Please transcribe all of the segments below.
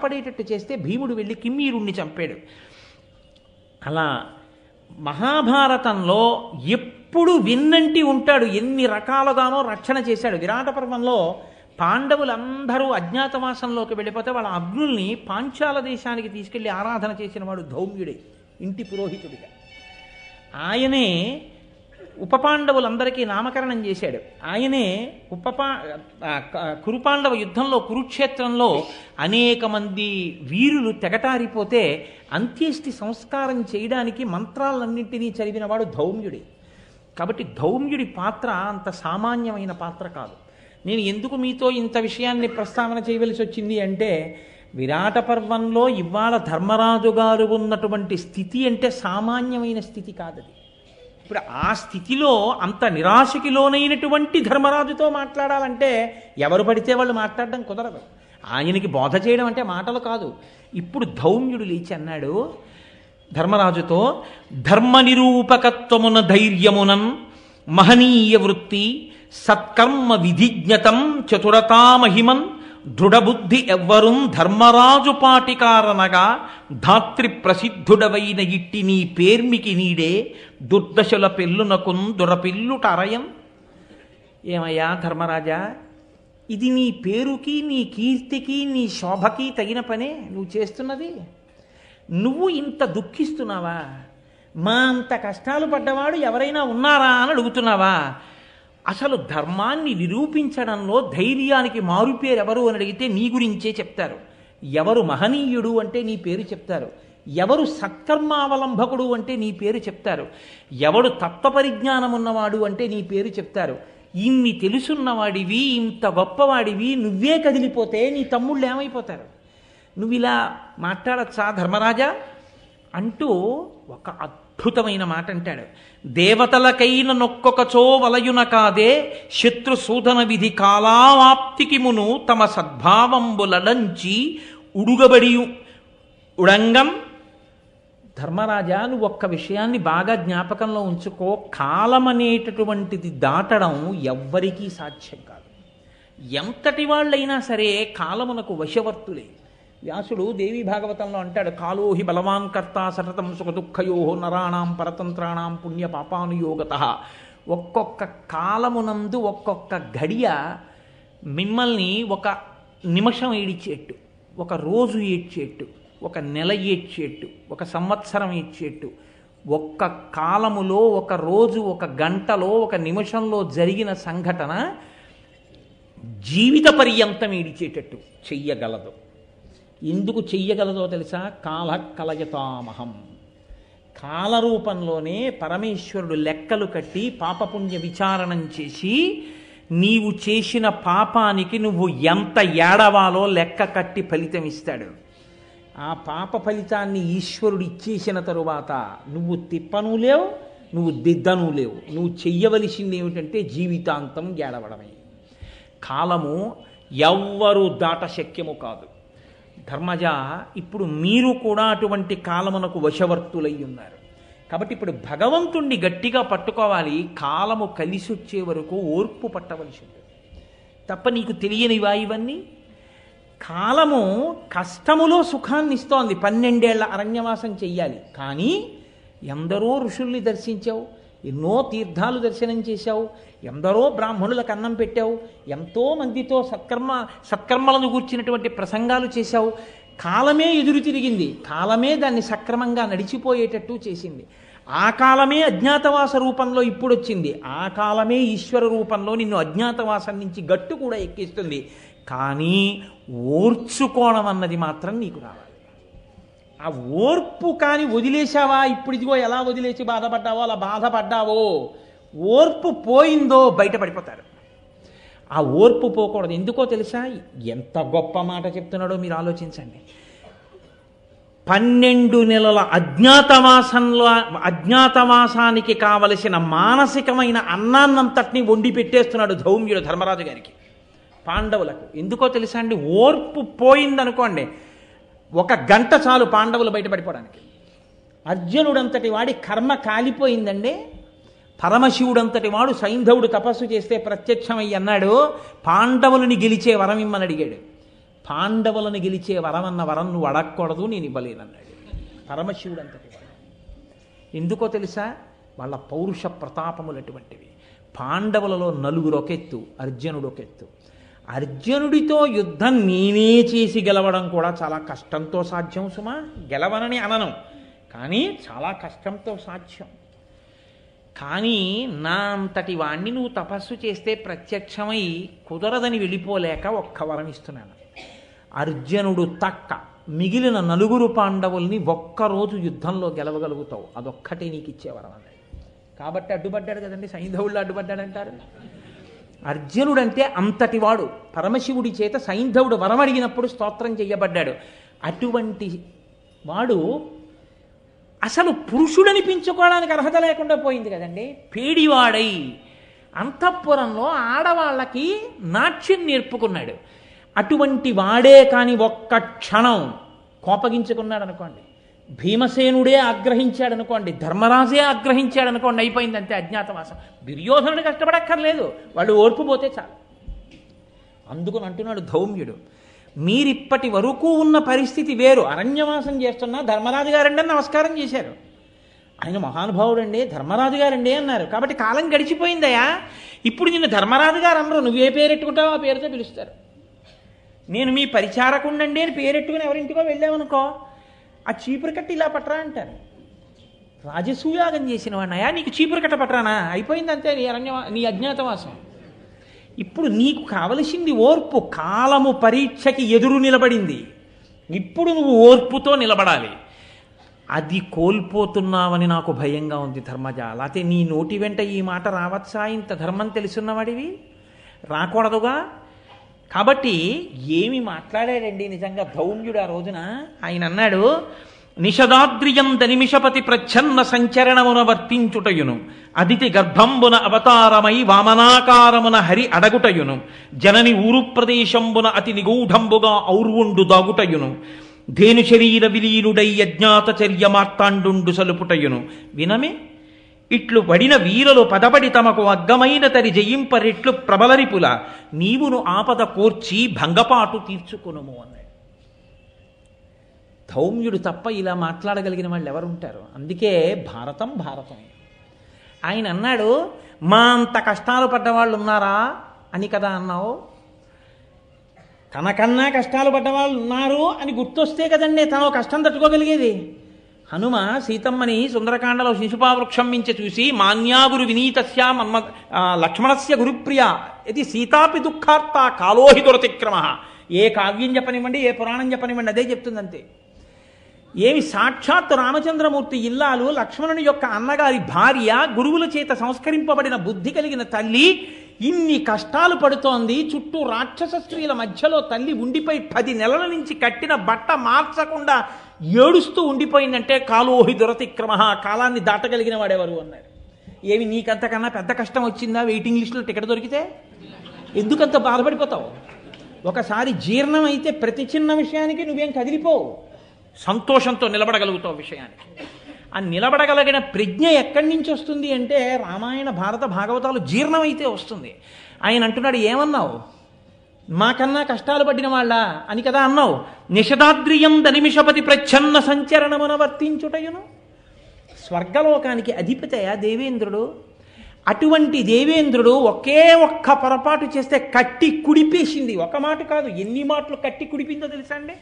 బాధపడేటట్టు చేస్తే భీముడు వెళ్ళి కిమ్మీరుణ్ణి చంపాడు అలా మహాభారతంలో ఎప్పుడు విన్నంటి ఉంటాడు ఎన్ని రకాలుగానో రక్షణ చేశాడు విరాట పర్వంలో పాండవులందరూ అజ్ఞాతవాసంలోకి వెళ్ళిపోతే వాళ్ళ అగ్నుల్ని పాంచాల దేశానికి తీసుకెళ్లి ఆరాధన చేసిన వాడు ధౌమ్యుడే ఇంటి పురోహితుడిగా ఆయనే ఉపపాండవులందరికీ నామకరణం చేశాడు ఆయనే ఉపపా కురుపాండవ యుద్ధంలో కురుక్షేత్రంలో అనేక మంది వీరులు తెగటారిపోతే అంత్యేష్టి సంస్కారం చేయడానికి మంత్రాలన్నింటినీ చదివినవాడు ధౌమ్యుడి కాబట్టి ధౌమ్యుడి పాత్ర అంత సామాన్యమైన పాత్ర కాదు నేను ఎందుకు మీతో ఇంత విషయాన్ని ప్రస్తావన చేయవలసి వచ్చింది అంటే విరాట పర్వంలో ఇవాళ ధర్మరాజు గారు ఉన్నటువంటి స్థితి అంటే సామాన్యమైన స్థితి కాదది ఇప్పుడు ఆ స్థితిలో అంత నిరాశకి లోనైనటువంటి ధర్మరాజుతో మాట్లాడాలంటే ఎవరు పడితే వాళ్ళు మాట్లాడడం కుదరదు ఆయనకి బోధ చేయడం అంటే మాటలు కాదు ఇప్పుడు ధౌమ్యుడు లేచి అన్నాడు ధర్మరాజుతో ధర్మ నిరూపకత్వమున ధైర్యమునం మహనీయ వృత్తి సత్కర్మ విధిజ్ఞతం చతురతామహిమం దృఢబుద్ధి ఎవ్వరుం ధర్మరాజు పాటికారనగా ధాత్రి ప్రసిద్ధుడవైన ఇట్టి నీ పేర్మికి నీడే దుర్దశల పెళ్ళునకున్ అరయం ఏమయ్యా ధర్మరాజా ఇది నీ పేరుకి నీ కీర్తికి నీ శోభకి తగిన పనే నువ్వు చేస్తున్నది నువ్వు ఇంత దుఃఖిస్తున్నావా మా అంత కష్టాలు పడ్డవాడు ఎవరైనా ఉన్నారా అని అడుగుతున్నావా అసలు ధర్మాన్ని నిరూపించడంలో ధైర్యానికి మారుపేరు ఎవరు అని అడిగితే నీ గురించే చెప్తారు ఎవరు మహనీయుడు అంటే నీ పేరు చెప్తారు ఎవరు సత్కర్మావలంబకుడు అంటే నీ పేరు చెప్తారు ఎవడు పరిజ్ఞానం ఉన్నవాడు అంటే నీ పేరు చెప్తారు ఇన్ని తెలుసున్నవాడివి ఇంత గొప్పవాడివి నువ్వే కదిలిపోతే నీ తమ్ముళ్ళు ఏమైపోతారు నువ్వు ఇలా మాట్లాడచ్చా ధర్మరాజా అంటూ ఒక అద్భుతమైన మాట అంటాడు దేవతలకైన నొక్కొకచో వలయున కాదే శత్రు శోధన విధి కాలావాప్తికిమును తమ సద్భావంబులడంచి ఉడుగబడి ఉడంగం ధర్మరాజా నువ్వు ఒక్క విషయాన్ని బాగా జ్ఞాపకంలో ఉంచుకో కాలం అనేటటువంటిది దాటడం ఎవ్వరికీ సాధ్యం కాదు ఎంతటి వాళ్ళైనా సరే కాలమునకు వశవర్తులే వ్యాసుడు దేవీ భాగవతంలో అంటాడు కాలోహి బలవాన్ కర్త సతతం దుఃఖయో నరాణం పరతంత్రాణం పుణ్య పాపానుయోగత ఒక్కొక్క కాలమునందు ఒక్కొక్క ఘడియ మిమ్మల్ని ఒక నిమిషం ఏడిచేట్టు ఒక రోజు ఏడ్చేట్టు ఒక నెల ఏడ్చేట్టు ఒక సంవత్సరం ఏడ్చేట్టు ఒక్క కాలములో ఒక రోజు ఒక గంటలో ఒక నిమిషంలో జరిగిన సంఘటన జీవిత పర్యంతం ఏడిచేటట్టు చెయ్యగలదు ఎందుకు చెయ్యగలదో తెలుసా కాల కలయతామహం కాలరూపంలోనే పరమేశ్వరుడు లెక్కలు కట్టి పాపపుణ్య విచారణం చేసి నీవు చేసిన పాపానికి నువ్వు ఎంత ఏడవాలో లెక్క కట్టి ఫలితం ఇస్తాడు ఆ పాప ఫలితాన్ని ఈశ్వరుడు ఇచ్చేసిన తరువాత నువ్వు తిప్పను లేవు నువ్వు దిద్దను లేవు నువ్వు చెయ్యవలసింది ఏమిటంటే జీవితాంతం ఏడవడమే కాలము ఎవ్వరూ దాట శక్యము కాదు ధర్మజ ఇప్పుడు మీరు కూడా అటువంటి కాలమునకు వశవర్తులై ఉన్నారు కాబట్టి ఇప్పుడు భగవంతుణ్ణి గట్టిగా పట్టుకోవాలి కాలము కలిసి వచ్చే వరకు ఓర్పు పట్టవలసి ఉంది తప్ప నీకు తెలియనివా ఇవన్నీ కాలము కష్టములో సుఖాన్ని ఇస్తోంది పన్నెండేళ్ల అరణ్యవాసం చెయ్యాలి కానీ ఎందరో ఋషుల్ని దర్శించావు ఎన్నో తీర్థాలు దర్శనం చేశావు ఎందరో బ్రాహ్మణులకు అన్నం పెట్టావు ఎంతో మందితో సత్కర్మ సత్కర్మలను గూర్చినటువంటి ప్రసంగాలు చేశావు కాలమే ఎదురు తిరిగింది కాలమే దాన్ని సక్రమంగా నడిచిపోయేటట్టు చేసింది ఆ కాలమే అజ్ఞాతవాస రూపంలో ఇప్పుడు వచ్చింది ఆ కాలమే ఈశ్వర రూపంలో నిన్ను అజ్ఞాతవాసం నుంచి గట్టు కూడా ఎక్కిస్తుంది కానీ ఓర్చుకోవడం అన్నది మాత్రం నీకు రావాలి ఆ ఓర్పు కాని వదిలేసావా ఇప్పుడు ఎలా వదిలేసి బాధపడ్డావో అలా బాధపడ్డావో ఓర్పు పోయిందో బయటపడిపోతారు ఆ ఓర్పు పోకూడదు ఎందుకో తెలుసా ఎంత గొప్ప మాట చెప్తున్నాడో మీరు ఆలోచించండి పన్నెండు నెలల అజ్ఞాతవాసంలో అజ్ఞాతవాసానికి కావలసిన మానసికమైన అన్నాన్నంతటిని వండి పెట్టేస్తున్నాడు ధౌమ్యుడు ధర్మరాజు గారికి పాండవులకు ఎందుకో తెలుసా అండి ఓర్పు పోయిందనుకోండి ఒక గంట చాలు పాండవులు బయటపడిపోవడానికి అర్జునుడంతటి వాడి కర్మ కాలిపోయిందండి పరమశివుడంతటి వాడు సైంధవుడు తపస్సు చేస్తే ప్రత్యక్షమై అన్నాడు పాండవులని గెలిచే వరం ఇమ్మని అడిగాడు పాండవులను గెలిచే వరం అన్న వరం నువ్వు అడగకూడదు నేను అన్నాడు పరమశివుడు అంతటి ఎందుకో తెలుసా వాళ్ళ పౌరుష ప్రతాపములటువంటివి పాండవులలో నలుగురు ఒకెత్తు అర్జునుడు ఒకెత్తు అర్జునుడితో యుద్ధం నేనే చేసి గెలవడం కూడా చాలా కష్టంతో సాధ్యం సుమా గెలవనని అనను కానీ చాలా కష్టంతో సాధ్యం కానీ నా అంతటి వాణ్ణి నువ్వు తపస్సు చేస్తే ప్రత్యక్షమై కుదరదని వెళ్ళిపోలేక ఒక్క వరం ఇస్తున్నాను అర్జునుడు తక్క మిగిలిన నలుగురు పాండవుల్ని ఒక్కరోజు యుద్ధంలో గెలవగలుగుతావు అదొక్కటే నీకు వరం అన్నాడు కాబట్టి అడ్డుపడ్డాడు కదండి సైంధవుళ్ళు అడ్డుపడ్డాడంటారు అర్జునుడంటే అంతటివాడు పరమశివుడి చేత సైంధవుడు వరం అడిగినప్పుడు స్తోత్రం చేయబడ్డాడు అటువంటి వాడు అసలు పురుషుడనిపించుకోవడానికి అర్హత లేకుండా పోయింది కదండి పేడివాడై అంతఃపురంలో ఆడవాళ్ళకి నాట్యం నేర్పుకున్నాడు అటువంటి వాడే కాని ఒక్క క్షణం కోపగించుకున్నాడు అనుకోండి భీమసేనుడే ఆగ్రహించాడనుకోండి ధర్మరాజే ఆగ్రహించాడనుకోండి అయిపోయింది అంతే అజ్ఞాతవాసం దుర్యోధనుడు కష్టపడక్కర్లేదు వాళ్ళు ఓర్పుపోతే చాలు అందుకని అంటున్నాడు ధౌమ్యుడు మీరిప్పటి వరకు ఉన్న పరిస్థితి వేరు అరణ్యవాసం చేస్తున్నా ధర్మరాజు గారండి అని నమస్కారం చేశారు ఆయన మహానుభావుడు అండి ధర్మరాజు గారండి అన్నారు కాబట్టి కాలం గడిచిపోయిందయా ఇప్పుడు నిన్ను ధర్మరాజు గారు నువ్వు నువ్వే పేరెట్టుకుంటావు ఆ పేరుతో పిలుస్తారు నేను మీ పరిచారకుండండి అని పేరెట్టుకుని ఎవరింటికో వెళ్ళామనుకో ఆ చీపురు కట్టి ఇలా పట్టరా అంటారు రాజసూయాగం చేసిన వాడినయా నీకు చీపురు కట్ట పట్టరానా అయిపోయింది అంతే నీ అరణ్య నీ అజ్ఞాతవాసం ఇప్పుడు నీకు కావలసింది ఓర్పు కాలము పరీక్షకి ఎదురు నిలబడింది ఇప్పుడు నువ్వు ఓర్పుతో నిలబడాలి అది కోల్పోతున్నావని నాకు భయంగా ఉంది ధర్మజ అయితే నీ నోటి వెంట ఈ మాట రావచ్చా ఇంత ధర్మం తెలుసున్నవాడివి రాకూడదుగా కాబట్టి ఏమి మాట్లాడాడండి నిజంగా ధౌమ్యుడు ఆ రోజున ఆయన అన్నాడు నిషదాద్రియం నిమిషపతి ప్రచ్ఛన్న సంచరణమున వర్తించుటయును అదితి గర్భంబున అవతారమై వామనాకారమున హరి అడగుటయును జనని ఊరు ప్రదేశంబున అతి నిగూఢంబుగా ఔర్వుండు దాగుటయును ధేను శరీర విలీనుడై చర్య మార్తాండు సలుపుటయును వినమే ఇట్లు పడిన వీరలు పదబడి తమకు అగ్గమైన తరి జయింపరిట్లు ప్రబలరిపుల నీవును ఆపద కోర్చి భంగపాటు తీర్చుకునుము అన్నాడు ధౌమ్యుడు తప్ప ఇలా మాట్లాడగలిగిన వాళ్ళు ఎవరు ఉంటారు అందుకే భారతం భారతం ఆయన అన్నాడు మా అంత కష్టాలు పడ్డవాళ్ళు ఉన్నారా అని కదా అన్నావు తనకన్నా కష్టాలు పడ్డవాళ్ళు ఉన్నారు అని గుర్తొస్తే కదండి తను కష్టం తట్టుకోగలిగేది హనుమ సీతమ్మని సుందరకాండలో శిశుపావృక్షం మించి చూసి మాన్యాగురు వినీతస్యా మమ్మ లక్ష్మణస్య గురుప్రియ ఇది సీతాపి దుఃఖార్త కాలోహి దురతిక్రమ ఏ కావ్యం చెప్పనివ్వండి ఏ పురాణం చెప్పనివ్వండి అదే చెప్తుందంతే ఏమి సాక్షాత్తు రామచంద్రమూర్తి ఇల్లాలు లక్ష్మణుని యొక్క అన్నగారి భార్య గురువుల చేత సంస్కరింపబడిన బుద్ధి కలిగిన తల్లి ఇన్ని కష్టాలు పడుతోంది చుట్టూ రాక్షస స్త్రీల మధ్యలో తల్లి ఉండిపోయి పది నెలల నుంచి కట్టిన బట్ట మార్చకుండా ఏడుస్తూ ఉండిపోయిందంటే కాలోహి దురతిక్రమ కాలాన్ని దాటగలిగిన వాడేవారు అన్నారు ఏమి నీకంతకన్నా పెద్ద కష్టం వచ్చిందా వెయిటింగ్ లిస్టులో టికెట్ దొరికితే ఎందుకంత బాధపడిపోతావు ఒకసారి జీర్ణం అయితే ప్రతి చిన్న విషయానికి నువ్వేం కదిలిపోవు సంతోషంతో నిలబడగలుగుతావు విషయానికి ఆ నిలబడగలిగిన ప్రజ్ఞ ఎక్కడి నుంచి వస్తుంది అంటే రామాయణ భారత భాగవతాలు జీర్ణమైతే వస్తుంది ఆయన అంటున్నాడు ఏమన్నావు మాకన్నా కష్టాలు పడిన వాళ్ళ అని కదా అన్నావు నిషదాద్రియం దనిమిషపతి ప్రచ్ఛన్న సంచరణమున వర్తించుటయును స్వర్గలోకానికి అధిపతయ దేవేంద్రుడు అటువంటి దేవేంద్రుడు ఒకే ఒక్క పొరపాటు చేస్తే కట్టి కుడిపేసింది ఒక మాట కాదు ఎన్ని మాటలు కట్టి కుడిపిందో తెలుసా అండి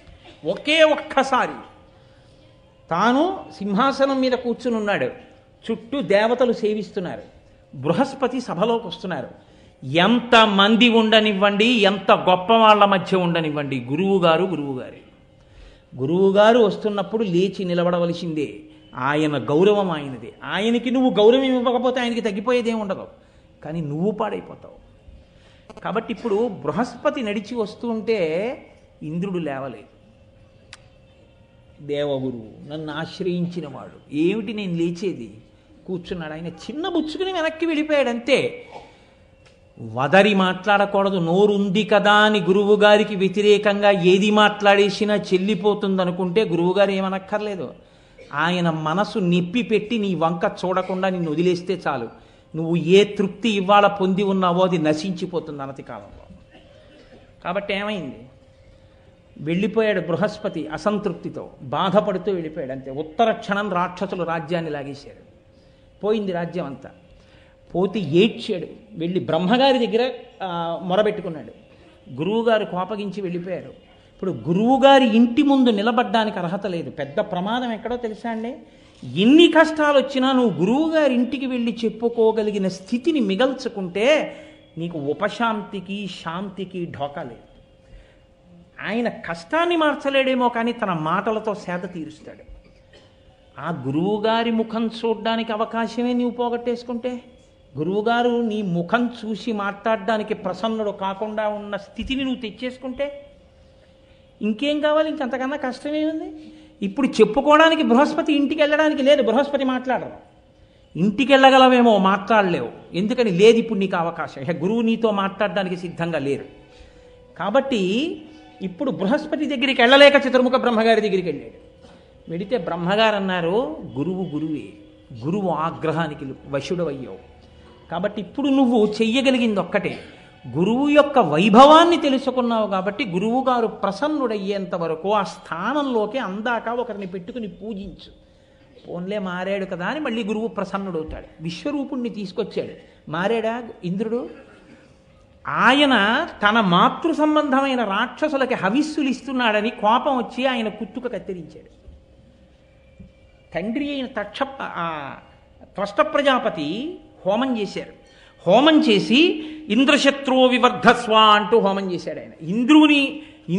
ఒకే ఒక్కసారి తాను సింహాసనం మీద కూర్చుని ఉన్నాడు చుట్టూ దేవతలు సేవిస్తున్నారు బృహస్పతి సభలోకి వస్తున్నారు ఎంత మంది ఉండనివ్వండి ఎంత గొప్ప వాళ్ళ మధ్య ఉండనివ్వండి గురువుగారు గురువుగారి గురువుగారు వస్తున్నప్పుడు లేచి నిలబడవలసిందే ఆయన గౌరవం ఆయనదే ఆయనకి నువ్వు గౌరవం ఇవ్వకపోతే ఆయనకి తగ్గిపోయేదే ఉండదు కానీ నువ్వు పాడైపోతావు కాబట్టి ఇప్పుడు బృహస్పతి నడిచి వస్తుంటే ఇంద్రుడు లేవలేదు దేవగురువు నన్ను ఆశ్రయించిన వాడు ఏమిటి నేను లేచేది కూర్చున్నాడు ఆయన చిన్న బుచ్చుకుని వెనక్కి వెళ్ళిపోయాడు అంతే వదరి మాట్లాడకూడదు నోరుంది కదా అని గురువుగారికి వ్యతిరేకంగా ఏది మాట్లాడేసినా చెల్లిపోతుందనుకుంటే గురువుగారు ఏమనక్కర్లేదు ఆయన మనసు నిప్పి పెట్టి నీ వంక చూడకుండా నిన్ను వదిలేస్తే చాలు నువ్వు ఏ తృప్తి ఇవాళ పొంది ఉన్నావో అది నశించిపోతుంది అనతి కాలంలో కాబట్టి ఏమైంది వెళ్ళిపోయాడు బృహస్పతి అసంతృప్తితో బాధపడుతూ వెళ్ళిపోయాడు అంతే ఉత్తర క్షణం రాక్షసులు రాజ్యాన్ని లాగేశారు పోయింది రాజ్యం అంతా పోతి ఏడ్చాడు వెళ్ళి బ్రహ్మగారి దగ్గర మొరబెట్టుకున్నాడు గురువుగారు కోపగించి వెళ్ళిపోయారు ఇప్పుడు గురువుగారి ఇంటి ముందు నిలబడ్డానికి అర్హత లేదు పెద్ద ప్రమాదం ఎక్కడో తెలుసా అండి ఎన్ని కష్టాలు వచ్చినా నువ్వు గురువుగారి ఇంటికి వెళ్ళి చెప్పుకోగలిగిన స్థితిని మిగల్చుకుంటే నీకు ఉపశాంతికి శాంతికి ఢోకా లేదు ఆయన కష్టాన్ని మార్చలేడేమో కానీ తన మాటలతో సేద తీరుస్తాడు ఆ గురువుగారి ముఖం చూడడానికి అవకాశమే నీవు పోగొట్టేసుకుంటే గురువుగారు నీ ముఖం చూసి మాట్లాడడానికి ప్రసన్నుడు కాకుండా ఉన్న స్థితిని నువ్వు తెచ్చేసుకుంటే ఇంకేం కావాలి ఇంకంతకన్నా కష్టమేముంది ఇప్పుడు చెప్పుకోవడానికి బృహస్పతి ఇంటికి వెళ్ళడానికి లేదు బృహస్పతి మాట్లాడరు ఇంటికి వెళ్ళగలవేమో మాట్లాడలేవు ఎందుకని లేదు ఇప్పుడు నీకు అవకాశం గురువు నీతో మాట్లాడడానికి సిద్ధంగా లేరు కాబట్టి ఇప్పుడు బృహస్పతి దగ్గరికి వెళ్ళలేక చతుర్ముఖ బ్రహ్మగారి దగ్గరికి వెళ్ళాడు వెడితే బ్రహ్మగారు అన్నారు గురువు గురువే గురువు ఆగ్రహానికి వశుడవయ్యావు కాబట్టి ఇప్పుడు నువ్వు చెయ్యగలిగింది ఒక్కటే గురువు యొక్క వైభవాన్ని తెలుసుకున్నావు కాబట్టి గురువు గారు ప్రసన్నుడయ్యేంత వరకు ఆ స్థానంలోకి అందాక ఒకరిని పెట్టుకుని పూజించు ఫోన్లే మారాడు కదా అని మళ్ళీ గురువు ప్రసన్నుడవుతాడు విశ్వరూపుణ్ణి తీసుకొచ్చాడు మారాడా ఇంద్రుడు ఆయన తన మాతృ సంబంధమైన రాక్షసులకి హవిస్సులు ఇస్తున్నాడని కోపం వచ్చి ఆయన కుత్తుక కత్తిరించాడు తండ్రి అయిన తక్ష త్వష్ట ప్రజాపతి హోమం చేశారు హోమం చేసి ఇంద్రశత్రువు వివర్ధస్వ అంటూ హోమం చేశాడు ఆయన ఇంద్రుని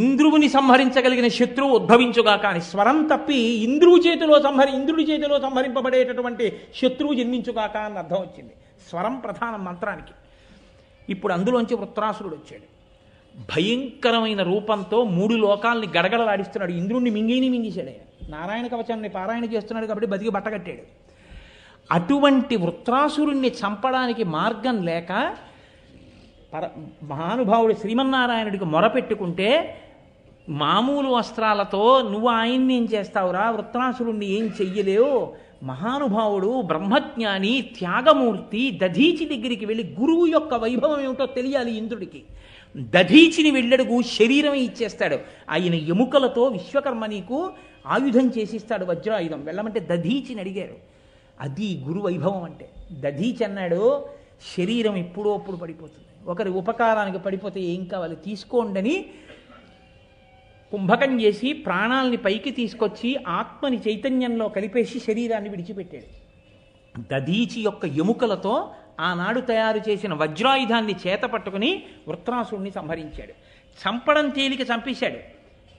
ఇంద్రువుని సంహరించగలిగిన శత్రువు ఉద్భవించుగా కానీ స్వరం తప్పి ఇంద్రువు చేతిలో సంహరి ఇంద్రుడి చేతిలో సంహరింపబడేటటువంటి శత్రువు జన్మించుగాక అని అర్థం వచ్చింది స్వరం ప్రధానం మంత్రానికి ఇప్పుడు అందులోంచి వృత్రాసురుడు వచ్చాడు భయంకరమైన రూపంతో మూడు లోకాల్ని గడగడలాడిస్తున్నాడు ఇంద్రుణ్ణి మింగిని మింగేశాడు నారాయణ కవచాన్ని పారాయణ చేస్తున్నాడు కాబట్టి బతికి బట్టగట్టాడు అటువంటి వృత్రాసురుణ్ణి చంపడానికి మార్గం లేక పర మహానుభావుడు శ్రీమన్నారాయణుడికి మొరపెట్టుకుంటే మామూలు వస్త్రాలతో నువ్వు ఆయన్ని ఏం చేస్తావురా వృత్రాసురుణ్ణి ఏం చెయ్యలేవు మహానుభావుడు బ్రహ్మజ్ఞాని త్యాగమూర్తి దధీచి దగ్గరికి వెళ్ళి గురువు యొక్క వైభవం ఏమిటో తెలియాలి ఇంద్రుడికి దధీచిని వెళ్ళడుగు శరీరమే ఇచ్చేస్తాడు ఆయన ఎముకలతో విశ్వకర్మ నీకు ఆయుధం చేసిస్తాడు వజ్రాయుధం వెళ్ళమంటే దధీచిని అడిగారు అది గురు వైభవం అంటే దధీచి అన్నాడు శరీరం ఎప్పుడోప్పుడు పడిపోతుంది ఒకరి ఉపకారానికి పడిపోతే ఏం కావాలి తీసుకోండి అని కుంభకం చేసి ప్రాణాలని పైకి తీసుకొచ్చి ఆత్మని చైతన్యంలో కలిపేసి శరీరాన్ని విడిచిపెట్టాడు దదీచి యొక్క ఎముకలతో ఆనాడు తయారు చేసిన వజ్రాయుధాన్ని చేత పట్టుకుని వృత్రాసుడిని సంహరించాడు చంపడం తేలిక చంపేశాడు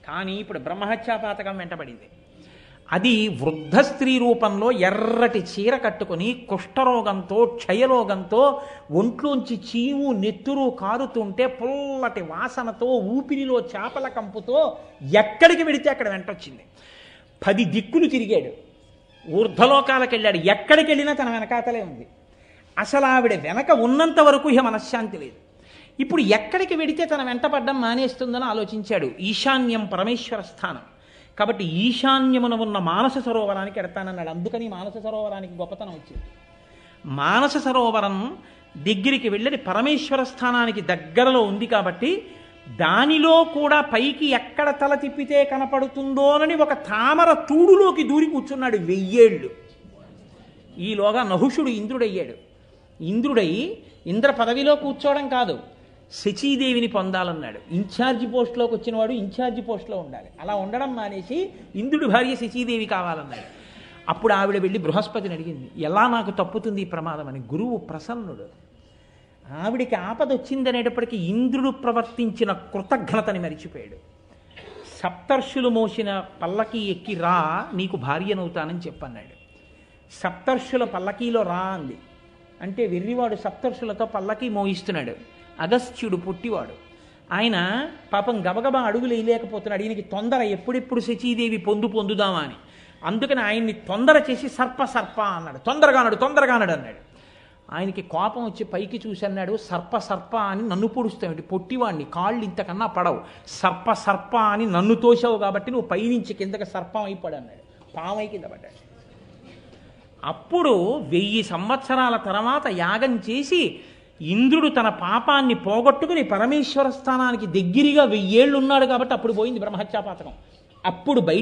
కానీ ఇప్పుడు బ్రహ్మహత్యాపాతకం వెంటబడింది అది వృద్ధ స్త్రీ రూపంలో ఎర్రటి చీర కట్టుకుని కుష్ఠరోగంతో క్షయరోగంతో ఒంట్లోంచి చీము నెత్తురు కారుతుంటే పుల్లటి వాసనతో ఊపిరిలో చేపల కంపుతో ఎక్కడికి వెడితే అక్కడ వెంటొచ్చింది పది దిక్కులు తిరిగాడు ఊర్ధలోకాలకు వెళ్ళాడు ఎక్కడికి వెళ్ళినా తన వెనకాతలే ఉంది అసలు ఆవిడ వెనక ఉన్నంత వరకు ఇక మనశ్శాంతి లేదు ఇప్పుడు ఎక్కడికి వెడితే తన వెంటపడ్డం మానేస్తుందని ఆలోచించాడు ఈశాన్యం పరమేశ్వర స్థానం కాబట్టి ఈశాన్యమున ఉన్న మానస సరోవరానికి ఎడతానన్నాడు అందుకని మానస సరోవరానికి గొప్పతనం వచ్చింది మానస సరోవరం దగ్గరికి వెళ్ళని పరమేశ్వర స్థానానికి దగ్గరలో ఉంది కాబట్టి దానిలో కూడా పైకి ఎక్కడ తల తిప్పితే కనపడుతుందోనని ఒక తామర తూడులోకి దూరి కూర్చున్నాడు వెయ్యేళ్ళు ఈలోగా నహుషుడు ఇంద్రుడయ్యాడు ఇంద్రుడై ఇంద్ర పదవిలో కూర్చోవడం కాదు శచీదేవిని పొందాలన్నాడు ఇన్ఛార్జి పోస్ట్లోకి వచ్చిన వాడు ఇన్ఛార్జి పోస్ట్లో ఉండాలి అలా ఉండడం మానేసి ఇంద్రుడి భార్య శచీదేవి కావాలన్నాడు అప్పుడు ఆవిడ వెళ్ళి బృహస్పతిని అడిగింది ఎలా నాకు తప్పుతుంది ఈ ప్రమాదం అని గురువు ప్రసన్నుడు ఆవిడికి ఆపద వచ్చిందనేటప్పటికీ ఇంద్రుడు ప్రవర్తించిన కృతజ్ఞతని మరిచిపోయాడు సప్తర్షులు మోసిన పల్లకి ఎక్కి రా నీకు భార్యనవుతానని చెప్పన్నాడు సప్తర్షుల పల్లకీలో రా అంది అంటే వెర్రివాడు సప్తర్షులతో పల్లకీ మోహిస్తున్నాడు అగస్త్యుడు పుట్టివాడు ఆయన పాపం గబగబా అడుగులు వేయలేకపోతున్నాడు ఈయనకి తొందర ఎప్పుడెప్పుడు శచీదేవి పొందు పొందుదామా అని అందుకని ఆయన్ని తొందర చేసి సర్ప సర్ప అన్నాడు అన్నాడు తొందరగా అన్నాడు ఆయనకి కోపం వచ్చి పైకి చూసి అన్నాడు సర్ప సర్ప అని నన్ను పొడుస్తావు పొట్టివాడిని కాళ్ళు ఇంతకన్నా పడవు సర్ప సర్ప అని నన్ను తోసావు కాబట్టి నువ్వు పైనుంచి కిందకి సర్పం అయిపోడు అన్నాడు పామై కింద పడ్డాడు అప్పుడు వెయ్యి సంవత్సరాల తర్వాత యాగం చేసి ఇంద్రుడు తన పాపాన్ని పోగొట్టుకుని పరమేశ్వర స్థానానికి దగ్గరగా వెయ్యేళ్ళు ఉన్నాడు కాబట్టి అప్పుడు పోయింది బ్రహ్మహత్యాపాతకం అప్పుడు బయట